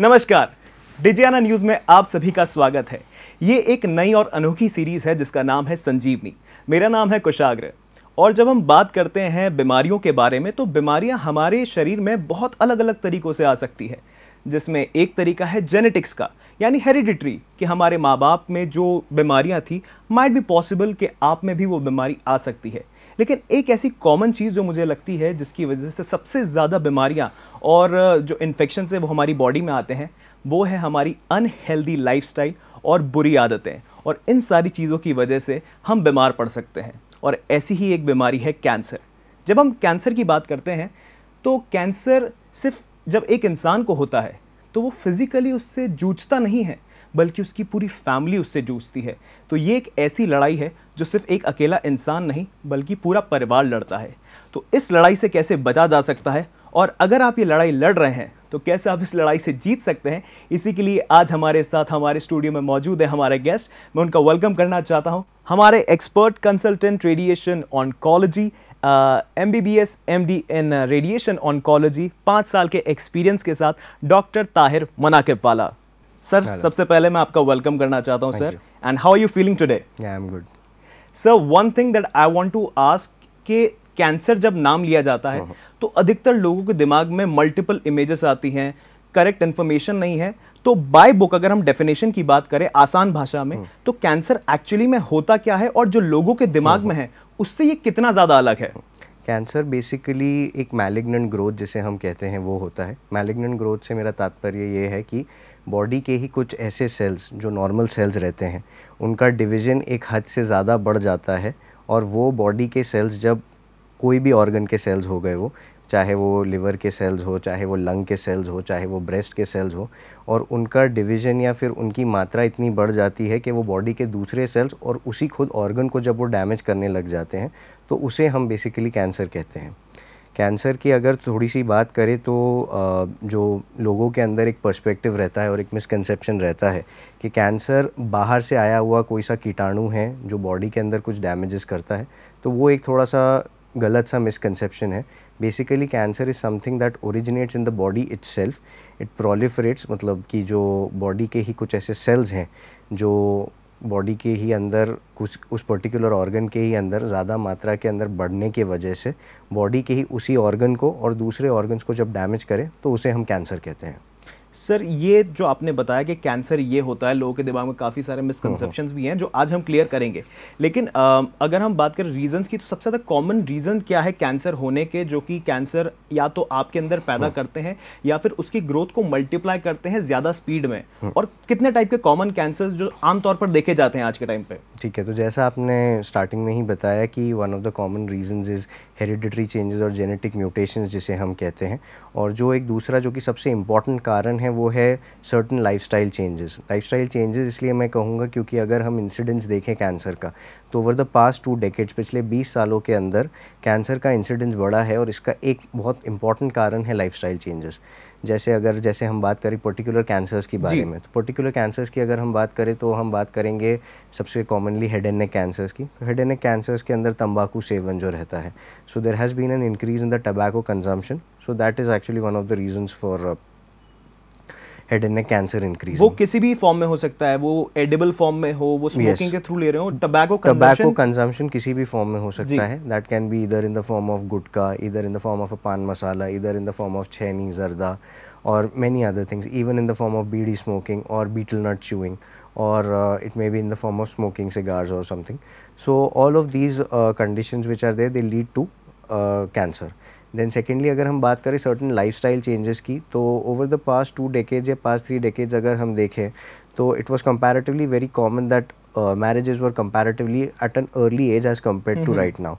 नमस्कार डिजियाना न्यूज में आप सभी का स्वागत है ये एक नई और अनोखी सीरीज है जिसका नाम है संजीवनी मेरा नाम है कुशाग्र और जब हम बात करते हैं बीमारियों के बारे में तो बीमारियां हमारे शरीर में बहुत अलग अलग तरीकों से आ सकती है जिसमें एक तरीका है जेनेटिक्स का यानी हेरिडिटरी कि हमारे माँ बाप में जो बीमारियाँ थी माइट बी पॉसिबल कि आप में भी वो बीमारी आ सकती है लेकिन एक ऐसी कॉमन चीज़ जो मुझे लगती है जिसकी वजह से सबसे ज़्यादा बीमारियाँ और जो इन्फेक्शन से वो हमारी बॉडी में आते हैं वो है हमारी अनहेल्दी लाइफ और बुरी आदतें और इन सारी चीज़ों की वजह से हम बीमार पड़ सकते हैं और ऐसी ही एक बीमारी है कैंसर जब हम कैंसर की बात करते हैं तो कैंसर सिर्फ जब एक इंसान को होता है तो वो फिज़िकली उससे जूझता नहीं है बल्कि उसकी पूरी फैमिली उससे जूझती है तो ये एक ऐसी लड़ाई है जो सिर्फ एक अकेला इंसान नहीं बल्कि पूरा परिवार लड़ता है तो इस लड़ाई से कैसे बचा जा सकता है और अगर आप ये लड़ाई लड़ रहे हैं तो कैसे आप इस लड़ाई से जीत सकते हैं इसी के लिए आज हमारे साथ हमारे स्टूडियो में मौजूद है हमारे गेस्ट मैं उनका वेलकम करना चाहता हूँ हमारे expert consultant radiation oncology M B B S M D in radiation oncology पाँच साल के एक्सपीरियंस के साथ डॉक्टर ताहिर मनाकिब वाला सर सबसे पहले मैं आपका वेलकम करना चाहता हूँ sir and how you feeling today sir one thing that I want to ask के कैंसर जब नाम लिया जाता है हाँ। तो अधिकतर लोगों के दिमाग में मल्टीपल इमेजेस आती हैं करेक्ट इन्फॉर्मेशन नहीं है तो बाय बुक अगर हम डेफिनेशन की बात करें आसान भाषा में हाँ। तो कैंसर एक्चुअली में होता क्या है और जो लोगों के दिमाग हाँ, में है उससे ये कितना ज़्यादा अलग है कैंसर बेसिकली एक मैलिग्नेंट ग्रोथ जिसे हम कहते हैं वो होता है मैलिग्नेंट ग्रोथ से मेरा तात्पर्य ये है कि बॉडी के ही कुछ ऐसे सेल्स जो नॉर्मल सेल्स रहते हैं उनका डिवीज़न एक हद से ज़्यादा बढ़ जाता है और वो बॉडी के सेल्स जब कोई भी ऑर्गन के सेल्स हो गए वो चाहे वो लिवर के सेल्स हो चाहे वो लंग के सेल्स हो चाहे वो ब्रेस्ट के सेल्स हो और उनका डिवीज़न या फिर उनकी मात्रा इतनी बढ़ जाती है कि वो बॉडी के दूसरे सेल्स और उसी खुद ऑर्गन को जब वो डैमेज करने लग जाते हैं तो उसे हम बेसिकली कैंसर कहते हैं कैंसर की अगर थोड़ी सी बात करें तो जो लोगों के अंदर एक पर्सपेक्टिव रहता है और एक मिसकंसेप्शन रहता है कि कैंसर बाहर से आया हुआ कोई सा कीटाणु है जो बॉडी के अंदर कुछ डैमेजेस करता है तो वो एक थोड़ा सा गलत सा मिसकनसेप्शन है basically cancer is something that originates in the body itself it proliferates मतलब कि जो बॉडी के ही कुछ ऐसे सेल्स हैं जो बॉडी के ही अंदर कुछ उस पर्टिकुलर ऑर्गन के ही अंदर ज़्यादा मात्रा के अंदर बढ़ने के वजह से बॉडी के ही उसी ऑर्गन को और दूसरे ऑर्गन्स को जब डैमेज करें तो उसे हम कैंसर कहते हैं सर ये जो आपने बताया कि कैंसर ये होता है लोगों के दिमाग में काफ़ी सारे मिसकनसेप्शन हम्म। भी हैं जो आज हम क्लियर करेंगे लेकिन आ, अगर हम बात करें रीजंस की तो सबसे ज़्यादा कॉमन रीज़न क्या है कैंसर होने के जो कि कैंसर या तो आपके अंदर पैदा हम्म। करते हैं या फिर उसकी ग्रोथ को मल्टीप्लाई करते हैं ज़्यादा स्पीड में हम्म। और कितने टाइप के कॉमन कैंसर जो आमतौर पर देखे जाते हैं आज के टाइम पर ठीक है तो जैसा आपने स्टार्टिंग में ही बताया कि one of the common reason is hereditary changes और जेनेटिक म्यूटेशन जिसे हम कहते हैं और जो एक दूसरा जो कि सबसे इम्पॉर्टेंट कारण है वो है certain lifestyle changes lifestyle changes इसलिए मैं कहूँगा क्योंकि अगर हम इंसिडेंस देखें कैंसर का तो over the past two decades पिछले 20 सालों के अंदर कैंसर का इंसिडेंस बढ़ा है और इसका एक बहुत इंपॉर्टेंट कारण है लाइफ चेंजेस जैसे अगर जैसे हम बात करें पर्टिकुलर कैंसर्स की बारे में तो पर्टिकुलर कैंसर्स की अगर हम बात करें तो हम बात करेंगे सबसे commonly head and neck cancers की तो हेड एंड नेक कैंसर्स के अंदर तंबाकू सेवन जो रहता है so there has been an increase in the tobacco consumption so that is actually one of the reasons for head and neck cancer increase वो किसी भी फॉर्म में हो सकता है वो एडेबल फॉर्म में हो वो स्मोकिंग yes. के थ्रू ले रहे हो टबैको टबैको कंजम्पशन किसी भी फॉर्म में हो सकता है that can be either in the form of gutka either in the form of a paan masala either in the form of khaini zarda और many other things even in the form of bidi smoking और betel nut chewing और it may be in the form of smoking cigars और something so all of these these uh, are which they lead to cancer then secondly अगर हम बात करें certain life style changes की तो over the past two decades या past three decades अगर हम देखें तो it was comparatively very common that marriages were comparatively at an early age age compare to right now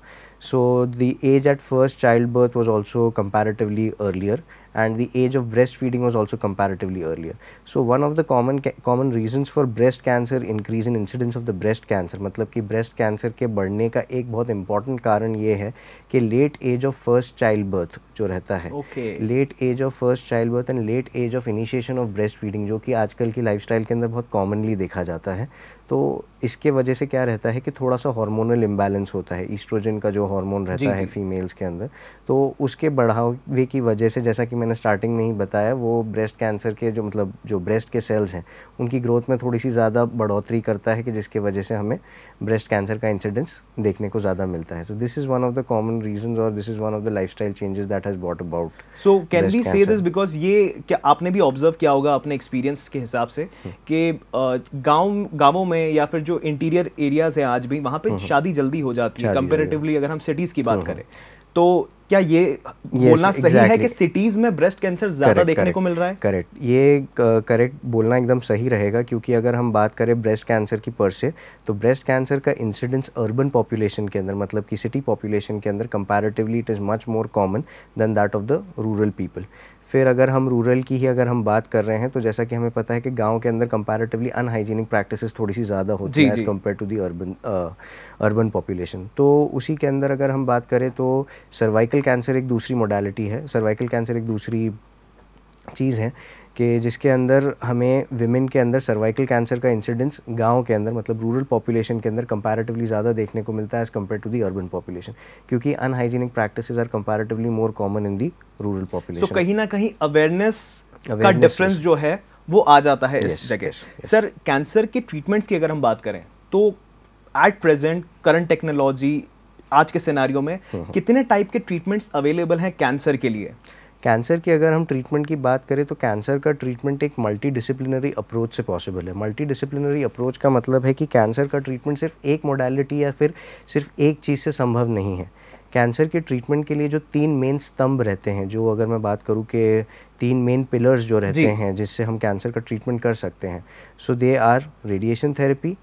so the age at first child birth was also comparatively earlier and the age of breastfeeding was also comparatively earlier. So one of the common common reasons for breast cancer increase in incidence of the breast cancer मतलब कि breast cancer के बढ़ने का एक बहुत important कारण ये है कि late age of first child birth जो रहता है okay. late age of first child birth and late age of initiation of breastfeeding जो कि आजकल की lifestyle के अंदर बहुत commonly देखा जाता है तो इसके वजह से क्या रहता है कि थोड़ा सा हार्मोनल इम्बैलेंस होता है ईस्ट्रोजन का जो हार्मोन रहता जी, है फीमेल्स के अंदर तो उसके बढ़ावे की वजह से जैसा कि मैंने स्टार्टिंग में ही बताया वो ब्रेस्ट कैंसर के जो मतलब जो ब्रेस्ट के सेल्स हैं उनकी ग्रोथ में थोड़ी सी ज़्यादा बढ़ोतरी करता है कि जिसके वजह से हमें ब्रेस्ट कैंसर का इंसिडेंस देखने को ज़्यादा मिलता है so this is one of the common reason और this is one of the life style changes that has bought about so can be say this because ये क्या आपने भी ऑब्जर्व किया होगा अपने एक्सपीरियंस के हिसाब से हम्म। कि गाँव गाँवों में या फिर जो इंटीरियर एरियाज हैं आज भी वहाँ पर हम्म। शादी जल्दी हो जाती है कंपेरेटिवली अगर हम सिटीज़ की बात हम्म। करें तो क्या ये yes, बोलना सही exactly. है कि सिटीज में ब्रेस्ट कैंसर ज्यादा देखने correct, को मिल रहा है करेक्ट ये करेक्ट uh, बोलना एकदम सही रहेगा क्योंकि अगर हम बात करें ब्रेस्ट कैंसर की पर से तो ब्रेस्ट कैंसर का इंसिडेंस अर्बन पॉपुलेशन के अंदर मतलब कि सिटी पॉपुलेशन के अंदर comparatively it is much more common than that of the rural people फिर अगर हम रूरल की ही अगर हम बात कर रहे हैं तो जैसा कि हमें पता है कि गांव के अंदर कंपैरेटिवली अनहाइजीनिक प्रैक्टिसेस थोड़ी सी ज़्यादा होती हैं as compare to the urban urban population तो उसी के अंदर अगर हम बात करें तो सर्वाइकल कैंसर एक दूसरी मोडालिटी है सर्वाइकल कैंसर एक दूसरी चीज़ है कि जिसके अंदर हमें विमेन के अंदर सर्वाइकल कैंसर का इंसिडेंस गांव के अंदर मतलब रूरल पॉपुलेशन के अंदर कंपैरेटिवली ज़्यादा देखने को मिलता है as compare to the urban population क्योंकि unhygienic practices are comparatively more common in the rural population so कहीं ना कहीं अवेयरनेस का डिफरेंस जो है वो आ जाता है yes, इस जगह yes, yes. सर कैंसर के ट्रीटमेंट्स की अगर हम बात करें तो एट प्रेजेंट करंट टेक्नोलॉजी आज के सिनारियों में हम्म, हम्म। कितने टाइप के ट्रीटमेंट्स अवेलेबल हैं कैंसर के लिए कैंसर की अगर हम ट्रीटमेंट की बात करें तो कैंसर का ट्रीटमेंट एक मल्टी डिसिप्लिनरी अप्रोच से पॉसिबल है मल्टी डिसिप्लिनरी अप्रोच का मतलब है कि कैंसर का ट्रीटमेंट सिर्फ एक मोडालिटी या फिर सिर्फ एक चीज़ से संभव नहीं है कैंसर के ट्रीटमेंट के लिए जो तीन मेन स्तंभ रहते हैं जो अगर मैं बात करूँ कि तीन मेन पिलर्स जो रहते हैं जिससे हम कैंसर का ट्रीटमेंट कर सकते हैं so they are radiation therapy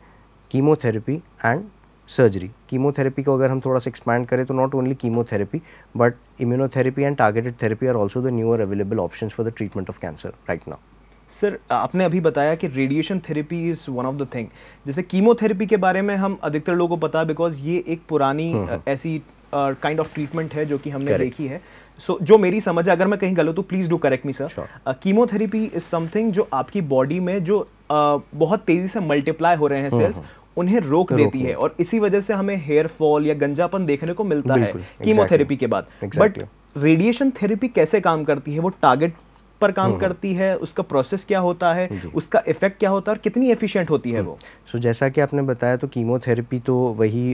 chemotherapy and surgery chemotherapy को अगर हम थोड़ा सा एक्सपैंड करें तो not only chemotherapy but immunotherapy and targeted therapy are also the newer available option for the treatment of cancer right now sir आपने अभी बताया कि radiation therapy is one of the thing जैसे कीमोथेरेपी के बारे में हम अधिकतर लोगों को पता है बिकॉज ये एक पुरानी हम्म, हम्म। ऐसी काइंड ऑफ ट्रीटमेंट है जो कि हमने Correct. देखी है सो so, जो मेरी समझ है अगर मैं कहीं गलत हूँ please do correct me sir chemotherapy is something जो आपकी बॉडी में जो uh, बहुत तेज़ी से मल्टीप्लाई हो रहे हैं सेल्स uh -huh. उन्हें रोक देती है और इसी वजह से हमें हेयर फॉल या गंजापन देखने को मिलता है कीमोथेरेपी के बाद बट रेडिएशन थेरेपी कैसे काम करती है वो टारगेट पर काम हम्म, हम्म। करती है उसका प्रोसेस क्या होता है उसका इफेक्ट क्या होता है और कितनी एफिशिएंट होती है हम्म। वो सो so, जैसा कि आपने बताया तो कीमोथेरेपी तो वही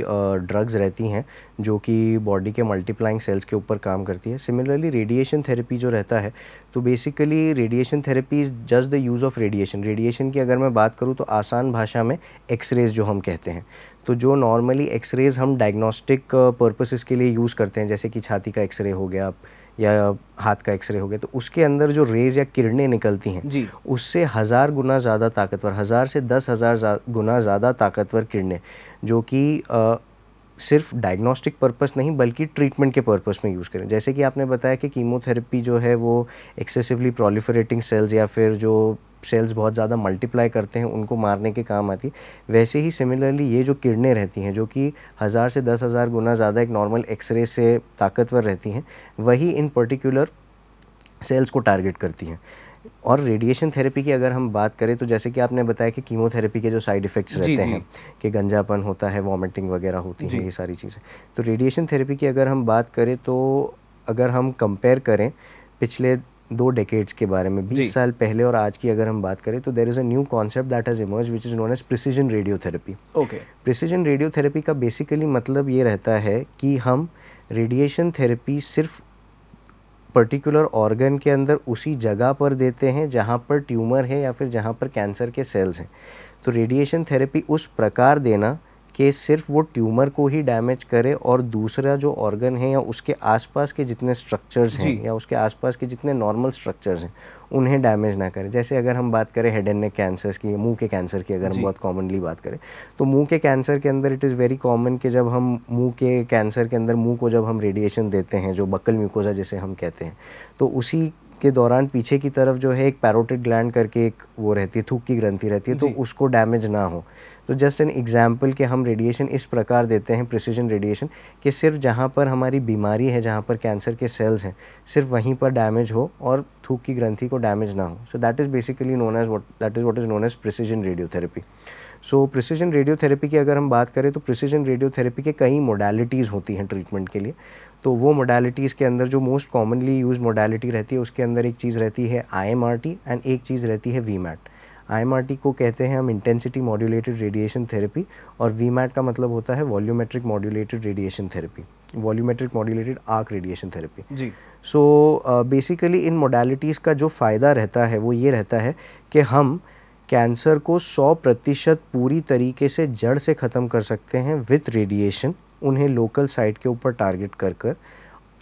ड्रग्स रहती हैं जो कि बॉडी के मल्टीप्लाइंग सेल्स के ऊपर काम करती है सिमिलरली रेडिएशन थेरेपी जो रहता है तो basically radiation therapy is just the use of radiation radiation की अगर मैं बात करूँ तो आसान भाषा में एक्सरेज जो हम कहते हैं तो जो नॉर्मली एक्सरेज हम डायग्नोस्टिक पर्पसेस के लिए यूज़ करते हैं जैसे कि छाती का एक्सरे हो गया या हाथ का एक्सरे हो गया तो उसके अंदर जो रेज या किरणें निकलती हैं उससे हज़ार गुना ज़्यादा ताकतवर हज़ार से दस हज़ार गुना ज़्यादा ताकतवर किरणें जो कि सिर्फ डायग्नोस्टिक पर्पस नहीं बल्कि ट्रीटमेंट के पर्पस में यूज़ करें जैसे कि आपने बताया कि कीमोथेरेपी जो है वो एक्सेसिवली प्रोलिफरेटिंग सेल्स या फिर जो सेल्स बहुत ज़्यादा मल्टीप्लाई करते हैं उनको मारने के काम आती है वैसे ही सिमिलरली ये जो किडनें रहती हैं जो कि हज़ार से दस हज़ार गुना ज़्यादा एक नॉर्मल एक्सरे से ताकतवर रहती हैं वही इन पर्टिकुलर सेल्स को टारगेट करती हैं और रेडिएशन थेरेपी की अगर हम बात करें तो जैसे कि आपने बताया कि कीमोथेरेपी के जो साइड इफ़ेक्ट्स रहते जी, हैं कि गंजापन होता है वॉमिटिंग वगैरह होती है ये सारी चीज़ें तो रेडिएशन थेरेपी की अगर हम बात करें तो अगर हम कंपेयर करें पिछले दो डेकेड्स के बारे में बीस साल पहले और आज की अगर हम बात करें तो there is a new concept that has emerge which is known as precision radiotherapy okay precision radiotherapy का बेसिकली मतलब ये रहता है कि हम रेडिएशन थेरेपी सिर्फ पर्टिकुलर ऑर्गन के अंदर उसी जगह पर देते हैं जहाँ पर ट्यूमर है या फिर जहाँ पर कैंसर के सेल्स हैं तो रेडिएशन थेरेपी उस प्रकार देना कि सिर्फ वो ट्यूमर को ही डैमेज करे और दूसरा जो ऑर्गन है या उसके आसपास के जितने स्ट्रक्चर्स हैं या उसके आसपास के जितने नॉर्मल स्ट्रक्चर्स हैं उन्हें डैमेज ना करें जैसे अगर हम बात करें हेड एंड नेक कैंसर की मुंह के कैंसर की अगर हम बहुत कॉमनली बात करें तो मुंह के कैंसर के अंदर इट इज़ वेरी कॉमन कि जब हम मुंह के कैंसर के अंदर मुंह को जब हम रेडिएशन देते हैं जो बकल म्यूकोजा जैसे हम कहते हैं तो उसी के दौरान पीछे की तरफ जो है एक पैरोटिड ग्लैंड करके एक वो रहती है थूक की ग्रंथि रहती है तो उसको डैमेज ना हो तो जस्ट एन एग्जाम्पल के हम रेडिएशन इस प्रकार देते हैं प्रिसीजन रेडिएशन कि सिर्फ जहाँ पर हमारी बीमारी है जहाँ पर कैंसर के सेल्स हैं सिर्फ वहीं पर डैमेज हो और थूक की ग्रंथि को डैमेज ना हो so that is basically known as what that is what is known as precision radiotherapy so precision radiotherapy की अगर हम बात करें तो प्रिसीजन रेडियोथेरेपी के कई मोडालिटीज़ होती हैं ट्रीटमेंट के लिए तो वो मोडालिटीज़ के अंदर जो मोस्ट कॉमनली यूज मोडालिटी रहती है उसके अंदर एक चीज़ रहती है आई एंड एक चीज़ रहती है वी आई को कहते हैं हम इंटेंसिटी मॉड्यूलेटेड रेडिएशन थेरेपी और वी का मतलब होता है volumetric modulated radiation therapy volumetric modulated arc radiation therapy जी सो बेसिकली uh, इन मोडालिटीज़ का जो फ़ायदा रहता है वो ये रहता है कि हम कैंसर को 100 प्रतिशत पूरी तरीके से जड़ से ख़त्म कर सकते हैं विथ रेडिएशन उन्हें लोकल साइट के ऊपर टारगेट कर कर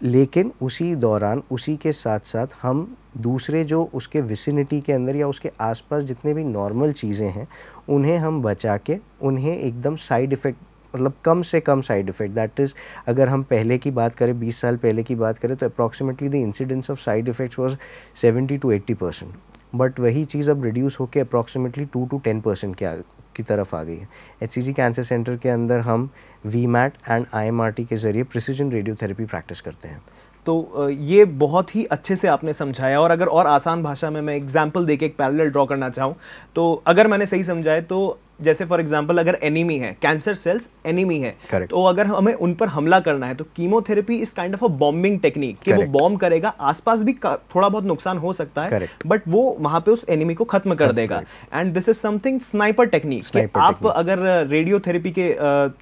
लेकिन उसी दौरान उसी के साथ साथ हम दूसरे जो उसके विसिनिटी के अंदर या उसके आसपास जितने भी नॉर्मल चीज़ें हैं उन्हें हम बचा के उन्हें एकदम साइड इफ़ेक्ट मतलब कम से कम साइड इफ़ेक्ट दैट इज़ अगर हम पहले की बात करें बीस साल पहले की बात करें तो approximately the incidence of side effects was seventy to eighty percent but वही चीज़ अब रिड्यूस होकर approximately to to ten percent के की तरफ आ गई है एच कैंसर सेंटर के अंदर हम वी मैट एंड आई के ज़रिए प्रिसीजन रेडियोथेरेपी प्रैक्टिस करते हैं तो ये बहुत ही अच्छे से आपने समझाया और अगर और आसान भाषा में मैं एग्जाम्पल देके एक पैरेलल ड्रॉ करना चाहूँ तो अगर मैंने सही समझाए तो जैसे फॉर एग्जाम्पल अगर एनिमी है कैंसर सेल्स एनिमी है Correct. तो अगर हमें उन पर हमला करना है तो chemotherapy is kind of a bombing technique कि Correct. वो बॉम्ब करेगा आसपास भी थोड़ा बहुत नुकसान हो सकता है बट वो वहां पे उस एनिमी को खत्म कर देगा and this is something sniper technique आप अगर रेडियोथेरेपी uh, के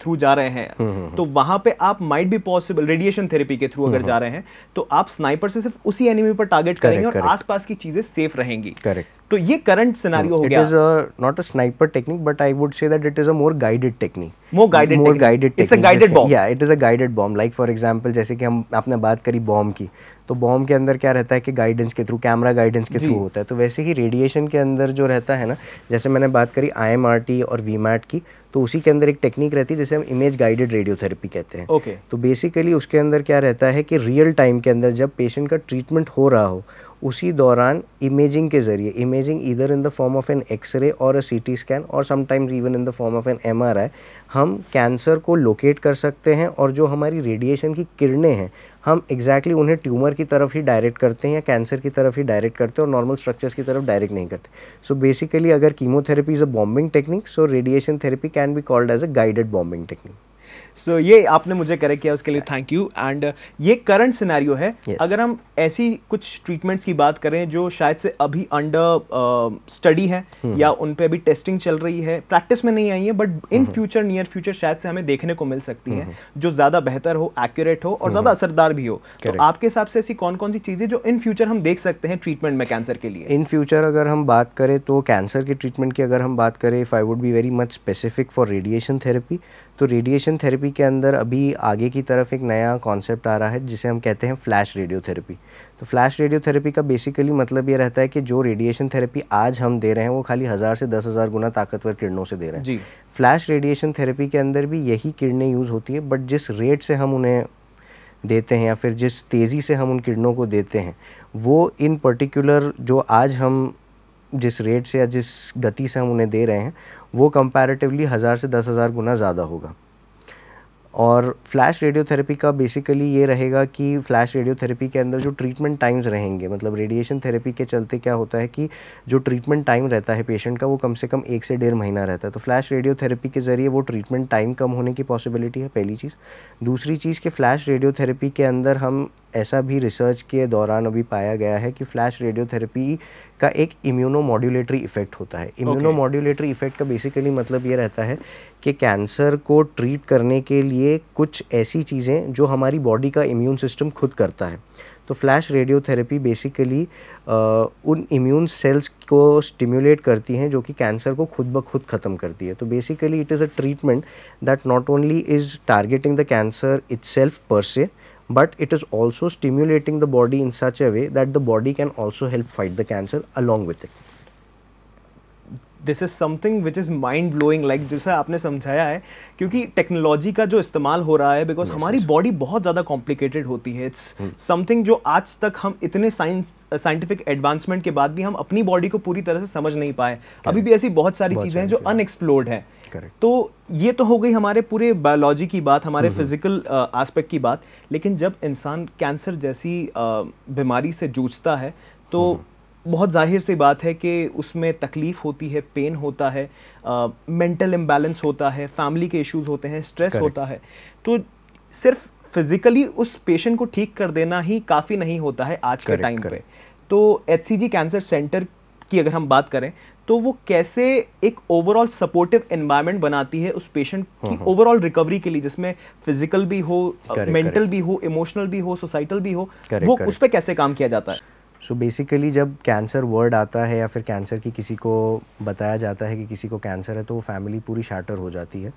थ्रू uh, जा रहे हैं हम्म, हम्म, हम्म। तो वहां पे आप माइट भी पॉसिबल रेडिएशन थेरेपी के थ्रू अगर जा रहे हैं तो आप स्नाइपर से सिर्फ उसी एनिमी पर टारगेट करेंगे और आसपास की चीजें सेफ रहेंगी करेक्ट तो ये करंट सिनारियो हो hmm. गया it is not a sniper technique but I would say that it is a more guided technique more guided more guided it's a guided bomb या it is a guided bomb like for example जैसे कि हम आपने बात करी bomb की तो bomb के अंदर क्या रहता है कि गाइडेंस के थ्रू कैमरा गाइडेंस के थ्रू होता है तो वैसे ही रेडिएशन के अंदर जो रहता है ना जैसे मैंने बात करी आईएमआरटी और वीमैट की तो उसी के अंदर एक टेक्निक रहती है जिसे हम इमेज गाइडेड रेडियोथेरेपी कहते हैं ओके okay. तो बेसिकली उसके अंदर क्या रहता है कि रियल टाइम के अंदर जब पेशेंट का ट्रीटमेंट हो रहा हो उसी दौरान इमेजिंग के ज़रिए imaging either in the form of an X-ray और अ सीटी स्कैन और sometimes even in the form of an MRI हम कैंसर को लोकेट कर सकते हैं और जो हमारी रेडिएशन की किरणें हैं हम एग्जैक्टली exactly उन्हें ट्यूमर की तरफ ही डायरेक्ट करते हैं या कैंसर की तरफ ही डायरेक्ट करते हैं और नॉर्मल स्ट्रक्चर्स की तरफ डायरेक्ट नहीं करते सो बेसिकली अगर chemotherapy is a bombing technique so radiation therapy can be called as a guided bombing technique so ये आपने मुझे करेक्ट किया उसके लिए थैंक यू एंड ये करंट सिनेरियो है yes. अगर हम ऐसी कुछ ट्रीटमेंट्स की बात करें जो शायद से अभी अंडर स्टडी uh, है hmm. या उन पर अभी टेस्टिंग चल रही है प्रैक्टिस में नहीं आई है but in future near future शायद से हमें देखने को मिल सकती hmm. है जो ज़्यादा बेहतर हो एक्यूरेट हो और ज़्यादा hmm. असरदार भी हो तो Correct. तो आपके हिसाब से ऐसी कौन कौन सी चीज़ें जो इन फ्यूचर हम देख सकते हैं ट्रीटमेंट में कैंसर के लिए इन फ्यूचर अगर हम बात करें तो कैंसर के ट्रीटमेंट की अगर हम बात करें if I would be very much specific for radiation therapy तो रेडिएशन थेरेपी के अंदर अभी आगे की तरफ एक नया कॉन्सेप्ट आ रहा है जिसे हम कहते हैं फ्लैश रेडियोथेरेपी तो फ्लैश रेडियोथेरेपी का बेसिकली मतलब ये रहता है कि जो रेडिएशन थेरेपी आज हम दे रहे हैं वो खाली हज़ार से दस हज़ार गुना ताकतवर किरणों से दे रहे हैं जी फ्लैश रेडिएशन थेरेपी के अंदर भी यही किरणें यूज़ होती है बट जिस रेट से हम उन्हें देते हैं या फिर जिस तेज़ी से हम उन किरणों को देते हैं वो इन पर्टिकुलर जो आज हम जिस रेट से या जिस गति से हम उन्हें दे रहे हैं वो कंपैरेटिवली हज़ार से दस हज़ार गुना ज़्यादा होगा और फ्लैश रेडियोथेरेपी का बेसिकली ये रहेगा कि फ्लैश रेडियोथेरेपी के अंदर जो ट्रीटमेंट टाइम्स रहेंगे मतलब रेडिएशन थेरेपी के चलते क्या होता है कि जो ट्रीटमेंट टाइम रहता है पेशेंट का वो कम से कम एक से डेढ़ महीना रहता है तो फ्लैश रेडियोथेरेपी के ज़रिए वो ट्रीटमेंट टाइम कम होने की पॉसिबिलिटी है पहली चीज़ दूसरी चीज़ कि फ्लैश रेडियोथेरेपी के अंदर हम ऐसा भी रिसर्च के दौरान अभी पाया गया है कि फ्लैश रेडियोथेरेपी का एक इम्यूनो मॉड्यूलेटरी इफेक्ट होता है इम्यूनो मॉड्यूलेटरी इफेक्ट का बेसिकली मतलब ये रहता है कि कैंसर को ट्रीट करने के लिए कुछ ऐसी चीज़ें जो हमारी बॉडी का इम्यून सिस्टम खुद करता है तो फ्लैश रेडियोथेरेपी बेसिकली उन इम्यून सेल्स को स्टिम्यूलेट करती हैं जो कि कैंसर को खुद ब खुद ख़त्म करती है तो basically it is a treatment that not only is targeting the cancer itself per se but it is also stimulating the body in such a way that the body can also help fight the cancer along with it. This is something which is mind blowing like जैसे आपने समझाया है क्योंकि technology का जो इस्तेमाल हो रहा है बिकॉज yes, हमारी बॉडी yes. बहुत ज़्यादा कॉम्प्लिकेटेड होती है इट्स समथिंग hmm. जो आज तक हम इतने साइंस साइंटिफिक एडवांसमेंट के बाद भी हम अपनी बॉडी को पूरी तरह से समझ नहीं पाए Correct. अभी भी ऐसी बहुत सारी चीज़ें हैं जो अनएक्सप्लोर्ड है Correct. तो ये तो हो गई हमारे पूरे बायोलॉजी की बात हमारे physical hmm. Aspect hmm. uh, की बात लेकिन जब इंसान कैंसर जैसी बीमारी से जूझता है तो हम्म। बहुत जाहिर सी बात है कि उसमें तकलीफ़ होती है पेन होता है मेंटल इम्बेलेंस होता है फैमिली के इश्यूज होते हैं स्ट्रेस Correct. होता है तो सिर्फ फिज़िकली उस पेशेंट को ठीक कर देना ही काफ़ी नहीं होता है आज Correct. के टाइम पे तो एच कैंसर सेंटर की अगर हम बात करें तो वो कैसे एक ओवरऑल सपोर्टिव एनवायरनमेंट बनाती है उस पेशेंट की ओवरऑल हम्म, रिकवरी हम्म। के लिए जिसमें फिजिकल भी हो मेंटल भी हो इमोशनल भी हो सोसाइटल भी हो वो उस पर कैसे काम किया जाता है सो बेसिकली जब कैंसर वर्ड आता है या फिर कैंसर की किसी को बताया जाता है कि किसी को कैंसर है तो वो फैमिली पूरी शार्टर हो जाती है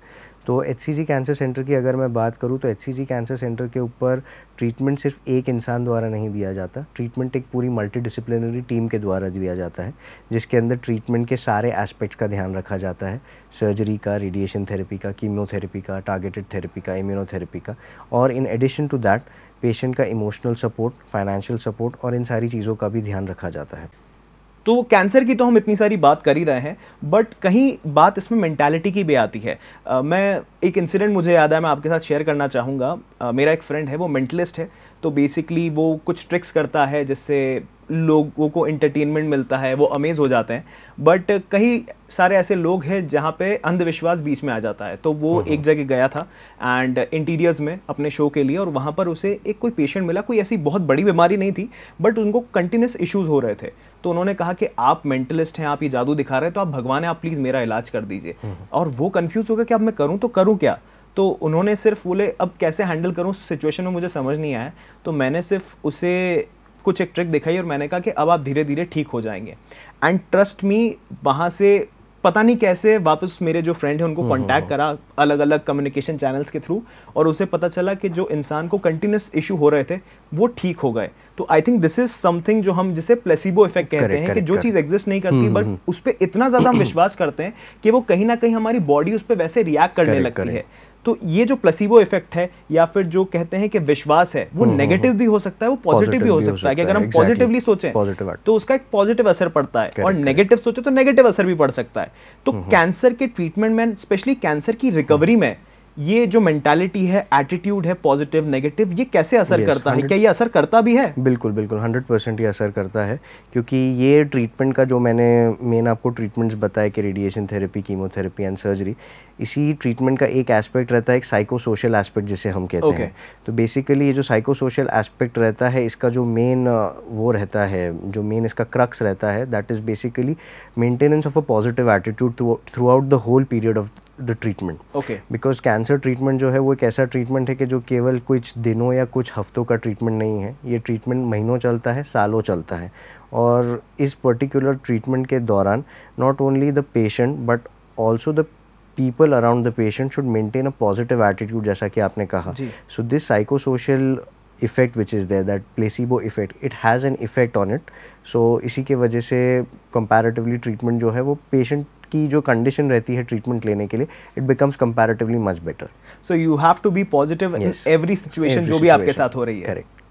तो एच कैंसर सेंटर की अगर मैं बात करूँ तो एच कैंसर सेंटर के ऊपर ट्रीटमेंट सिर्फ एक इंसान द्वारा नहीं दिया जाता ट्रीटमेंट एक पूरी मल्टी डिसिप्लिनरी टीम के द्वारा दिया जाता है जिसके अंदर ट्रीटमेंट के सारे एस्पेक्ट्स का ध्यान रखा जाता है सर्जरी का रेडिएशन थेरेपी का कीमोथेरेपी का टारगेटेड थेरेपी का इम्यूनोथेरेपी का और in addition to that patient का इमोशनल सपोर्ट फाइनेंशियल सपोर्ट और इन सारी चीज़ों का भी ध्यान रखा जाता है तो कैंसर की तो हम इतनी सारी बात कर ही रहे हैं बट कहीं बात इसमें मैंटेलिटी की भी आती है आ, मैं एक इंसिडेंट मुझे याद है मैं आपके साथ शेयर करना चाहूँगा मेरा एक फ्रेंड है वो मेंटलिस्ट है तो बेसिकली वो कुछ ट्रिक्स करता है जिससे लोगों को इंटरटेनमेंट मिलता है वो अमेज़ हो जाते हैं बट कई सारे ऐसे लोग हैं जहाँ पे अंधविश्वास बीच में आ जाता है तो वो एक जगह गया था एंड इंटीरियर्स में अपने शो के लिए और वहाँ पर उसे एक कोई पेशेंट मिला कोई ऐसी बहुत बड़ी बीमारी नहीं थी बट उनको कंटिन्यूस इश्यूज़ हो रहे थे तो उन्होंने कहा कि आप मेंटलिस्ट हैं आप ये जादू दिखा रहे हैं तो आप भगवान है आप प्लीज़ मेरा इलाज कर दीजिए और वो कन्फ्यूज़ हो गया कि अब मैं करूँ तो करूँ क्या तो उन्होंने सिर्फ बोले अब कैसे हैंडल करूँ सिचुएशन में मुझे समझ नहीं आया तो मैंने सिर्फ उसे कुछ एक ट्रिक दिखाई और मैंने कहा कि अब आप धीरे धीरे ठीक हो जाएंगे एंड ट्रस्ट मी वहाँ से पता नहीं कैसे वापस मेरे जो फ्रेंड है उनको कांटेक्ट हम्म, हम्म, करा अलग अलग कम्युनिकेशन चैनल्स के थ्रू और उसे पता चला कि जो इंसान को कंटिन्यूस इशू हो रहे थे वो ठीक हो गए तो I think this is something जो हम जिसे प्लेसिबो इफेक्ट कहते करे, हैं करे, कि जो चीज़ एग्जिस्ट नहीं करती बट हम्म, उस पर इतना ज़्यादा हम विश्वास करते हैं कि वो कहीं ना कहीं हमारी बॉडी उस पर वैसे रिएक्ट करने correct, लगती है तो ये जो प्लसीबो इफेक्ट है या फिर जो कहते हैं कि विश्वास है वो नेगेटिव हम्म, हम्म, हम्म। भी हो सकता है वो पॉजिटिव भी हो सकता है कि अगर हम पॉजिटिवली सोचें तो उसका एक पॉजिटिव असर पड़ता है और नेगेटिव सोचे तो नेगेटिव असर भी पड़ सकता है तो कैंसर के ट्रीटमेंट में स्पेशली कैंसर की रिकवरी में ये जो मेंटालिटी है एटीट्यूड है पॉजिटिव नेगेटिव ये कैसे असर yes, करता 100... है क्या ये असर करता भी है बिल्कुल बिल्कुल हंड्रेड परसेंट ये असर करता है क्योंकि ये ट्रीटमेंट का जो मैंने मेन आपको ट्रीटमेंट्स बताया कि radiation therapy chemotherapy and surgery इसी ट्रीटमेंट का एक एस्पेक्ट रहता है एक साइको सोशल एस्पेक्ट जिसे हम कहते okay. हैं तो बेसिकली ये जो साइको सोशल एस्पेक्ट रहता है इसका जो मेन वो रहता है जो मेन इसका क्रक्स रहता है that is basically maintenance of a positive attitude throughout the whole period of the treatment okay because cancer treatment जो है वो एक ऐसा ट्रीटमेंट है कि जो केवल कुछ दिनों या कुछ हफ्तों का ट्रीटमेंट नहीं है ये ट्रीटमेंट महीनों चलता है सालों चलता है और इस पर्टिकुलर ट्रीटमेंट के दौरान not only the patient but also the people around the patient should maintain a positive attitude जैसा कि आपने कहा so this psychosocial effect which is there that placebo effect it has an effect on it so इसी के वजह से comparatively treatment जो है वो पेशेंट की जो कंडीशन रहती है ट्रीटमेंट लेने के लिए it becomes comparatively much better so you have to be positive in every situation जो भी आपके साथ हो रही है correct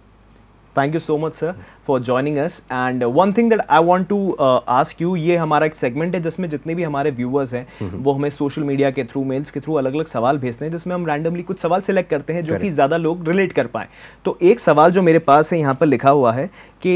thank you so much sir for joining us and one thing that I want to ask you ये हमारा एक सेगमेंट है जिसमें जितने भी हमारे व्यूवर्स हैं mm-hmm. वो हमें सोशल मीडिया के थ्रू मेल्स के थ्रू अलग अलग सवाल भेजते हैं जिसमें हम रैंडमली कुछ सवाल सेलेक्ट करते हैं जो कि ज़्यादा लोग रिलेट कर पाएँ तो एक सवाल जो मेरे पास है यहाँ पर लिखा हुआ है कि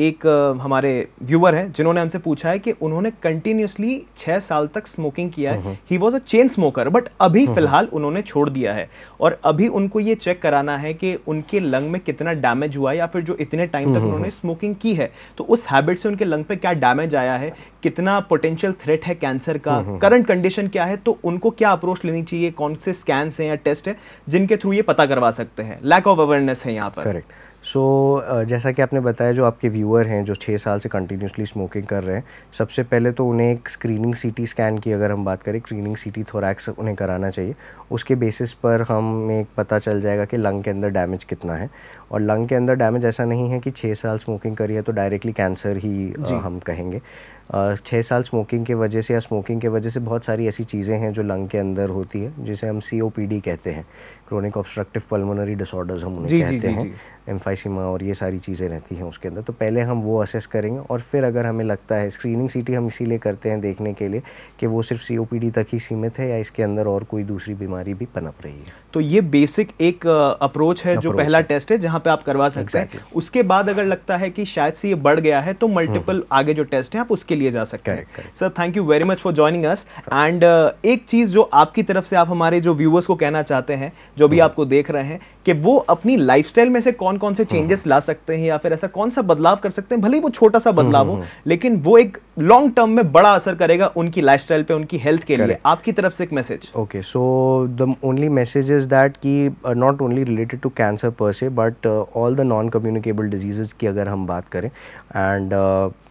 एक हमारे व्यूअर हैं जिन्होंने हमसे पूछा है कि उन्होंने कंटिन्यूसली छः साल तक स्मोकिंग किया है he was a chain smoker but अभी फिलहाल उन्होंने छोड़ दिया है और अभी उनको ये चेक कराना है कि उनके लंग में कितना डैमेज हुआ या फिर जो इतने टाइम तक उन्होंने उन्होंने स्मोकिंग की है तो उस हैबिट से उनके लंग पे क्या डैमेज आया है कितना पोटेंशियल थ्रेट है कैंसर का करंट हम्म, कंडीशन हम्म, हम्म। क्या है तो उनको क्या अप्रोच लेनी चाहिए कौन से स्कैन हैं या टेस्ट है जिनके थ्रू ये पता करवा सकते हैं लैक ऑफ अवेयरनेस है यहाँ पर करेक्ट सो so, जैसा कि आपने बताया जो आपके व्यूअर हैं जो छः साल से कंटिन्यूसली स्मोकिंग कर रहे हैं सबसे पहले तो उन्हें एक स्क्रीनिंग सीटी स्कैन की अगर हम बात करें स्क्रीनिंग सीटी थोरैक्स उन्हें कराना चाहिए उसके बेसिस पर हमें पता चल जाएगा कि लंग के अंदर डैमेज कितना है और लंग के अंदर डैमेज ऐसा नहीं है कि छः साल स्मोकिंग करी है तो डायरेक्टली कैंसर ही आ, हम कहेंगे छः साल स्मोकिंग के वजह से या स्मोकिंग के वजह से बहुत सारी ऐसी चीज़ें हैं जो लंग के अंदर होती है जिसे हम सी कहते हैं क्रोनिक ऑब्स्ट्रक्टिव पल्मोनरी डिसऑर्डर्स हम उन्हें कहते हैं एम्फाइसिमा और ये सारी चीज़ें रहती हैं उसके अंदर तो पहले हम वो असेस करेंगे और फिर अगर हमें लगता है स्क्रीनिंग सीटी हम इसीलिए करते हैं देखने के लिए कि वो सिर्फ सी तक ही सीमित है या इसके अंदर और कोई दूसरी बीमारी भी पनप रही है तो ये बेसिक एक अप्रोच है जो पहला टेस्ट है जहाँ यहाँ पे आप करवा सकते exactly. हैं उसके बाद अगर लगता है कि शायद से ये बढ़ गया है तो मल्टीपल हम्म, हम्म। आगे जो टेस्ट है आप उसके लिए जा सकते हैं sir thank you very much for joining us and एक चीज़ जो आपकी तरफ से आप हमारे जो व्यूवर्स को कहना चाहते हैं जो भी हम्म। आपको देख रहे हैं कि वो अपनी लाइफस्टाइल में से कौन कौन से चेंजेस हम्म। ला सकते हैं या फिर ऐसा कौन सा बदलाव कर सकते हैं भले ही वो छोटा सा हम्म, बदलाव हम्म, हो लेकिन वो एक लॉन्ग टर्म में बड़ा असर करेगा उनकी लाइफस्टाइल पे उनकी हेल्थ के लिए आपकी तरफ से एक message okay so the only message is that की not only related to cancer per se but all the non communicable diseases की अगर हम बात करें एंड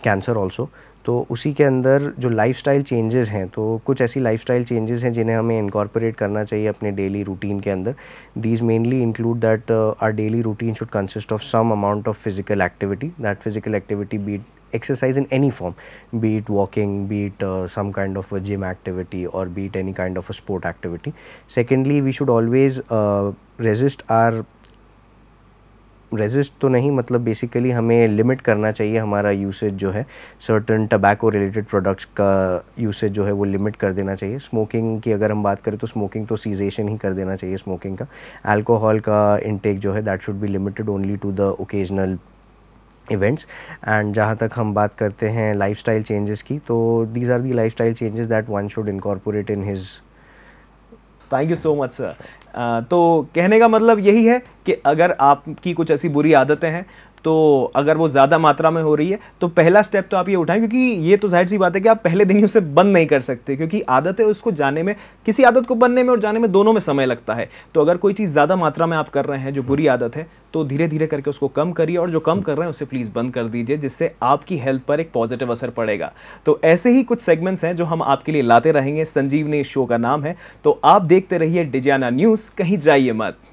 कैंसर ऑल्सो तो उसी के अंदर जो लाइफस्टाइल चेंजेस हैं तो कुछ ऐसी लाइफस्टाइल चेंजेस हैं जिन्हें हमें इनकॉर्पोरेट करना चाहिए अपने डेली रूटीन के अंदर these mainly include that our daily routine should consist of some amount of physical activity that physical activity be it exercise in any form be it walking be it uh, some kind of a gym activity or be it any kind of a sport activity secondly we should always uh, resist our resist तो नहीं मतलब basically हमें limit करना चाहिए हमारा usage जो है certain tobacco related products का यूसेज जो है वो लिमिट कर देना चाहिए स्मोकिंग की अगर हम बात करें तो स्मोकिंग तो सीजेशन ही कर देना चाहिए स्मोकिंग का अल्कोहल का इनटेक जो है that should be limited only to the occasional events and जहाँ तक हम बात करते हैं लाइफ स्टाइल चेंजेस की तो these are the life style changes that one should incorporate in his thank you so much sir तो कहने का मतलब यही है कि अगर आपकी कुछ ऐसी बुरी आदतें हैं तो अगर वो ज़्यादा मात्रा में हो रही है तो पहला स्टेप तो आप ये उठाएं क्योंकि ये तो जाहिर सी बात है कि आप पहले दिन ही उसे बंद नहीं कर सकते क्योंकि आदत है उसको जाने में किसी आदत को बनने में और जाने में दोनों में समय लगता है तो अगर कोई चीज़ ज़्यादा मात्रा में आप कर रहे हैं जो बुरी आदत है तो धीरे धीरे करके उसको कम करिए और जो कम कर रहे हैं उसे प्लीज़ बंद कर दीजिए जिससे आपकी हेल्थ पर एक पॉजिटिव असर पड़ेगा तो ऐसे ही कुछ सेगमेंट्स हैं जो हम आपके लिए लाते रहेंगे संजीवनी इस शो का नाम है तो आप देखते रहिए डिजाना न्यूज़ कहीं जाइए मत